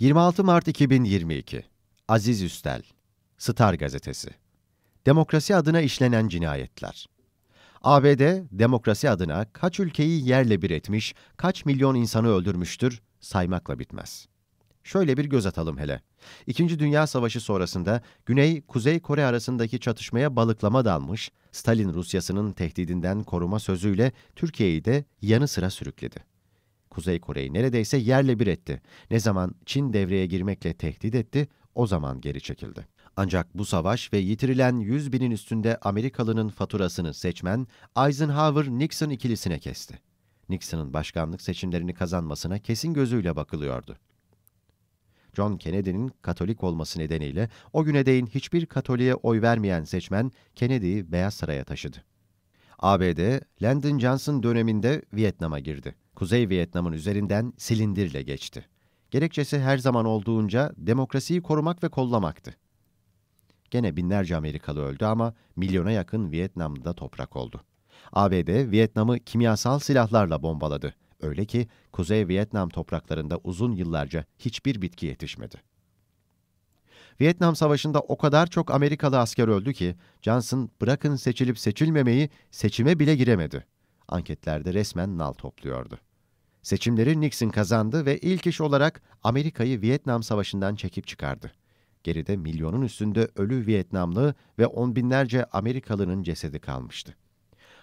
26 Mart 2022 Aziz Üstel Star Gazetesi Demokrasi adına işlenen cinayetler ABD, demokrasi adına kaç ülkeyi yerle bir etmiş, kaç milyon insanı öldürmüştür saymakla bitmez. Şöyle bir göz atalım hele. İkinci Dünya Savaşı sonrasında Güney-Kuzey Kore arasındaki çatışmaya balıklama dalmış, Stalin Rusyasının tehdidinden koruma sözüyle Türkiye'yi de yanı sıra sürükledi. Kuzey Kore'yi neredeyse yerle bir etti. Ne zaman Çin devreye girmekle tehdit etti, o zaman geri çekildi. Ancak bu savaş ve yitirilen 100 binin üstünde Amerikalının faturasını seçmen Eisenhower-Nixon ikilisine kesti. Nixon'ın başkanlık seçimlerini kazanmasına kesin gözüyle bakılıyordu. John Kennedy'nin Katolik olması nedeniyle o güne değin hiçbir Katolik'e oy vermeyen seçmen Kennedy'yi Beyaz Saray'a taşıdı. ABD, Lyndon Johnson döneminde Vietnam'a girdi. Kuzey Vietnam'ın üzerinden silindirle geçti. Gerekçesi her zaman olduğunca demokrasiyi korumak ve kollamaktı. Gene binlerce Amerikalı öldü ama milyona yakın Vietnam'da toprak oldu. ABD, Vietnam'ı kimyasal silahlarla bombaladı. Öyle ki Kuzey Vietnam topraklarında uzun yıllarca hiçbir bitki yetişmedi. Vietnam Savaşı'nda o kadar çok Amerikalı asker öldü ki Johnson bırakın seçilip seçilmemeyi seçime bile giremedi anketlerde resmen nal topluyordu. Seçimleri Nixon kazandı ve ilk iş olarak Amerika'yı Vietnam Savaşı'ndan çekip çıkardı. Geride milyonun üstünde ölü Vietnamlı ve on binlerce Amerikalının cesedi kalmıştı.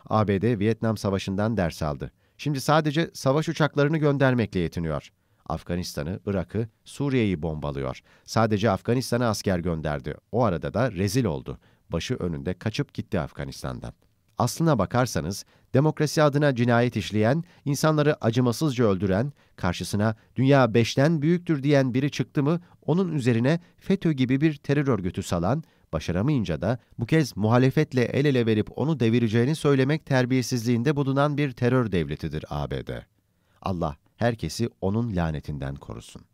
ABD Vietnam Savaşı'ndan ders aldı. Şimdi sadece savaş uçaklarını göndermekle yetiniyor. Afganistan'ı, Irak'ı, Suriye'yi bombalıyor. Sadece Afganistan'a asker gönderdi. O arada da rezil oldu. Başı önünde kaçıp gitti Afganistan'dan aslına bakarsanız demokrasi adına cinayet işleyen, insanları acımasızca öldüren, karşısına dünya beşten büyüktür diyen biri çıktı mı onun üzerine FETÖ gibi bir terör örgütü salan, başaramayınca da bu kez muhalefetle el ele verip onu devireceğini söylemek terbiyesizliğinde bulunan bir terör devletidir ABD. Allah herkesi onun lanetinden korusun.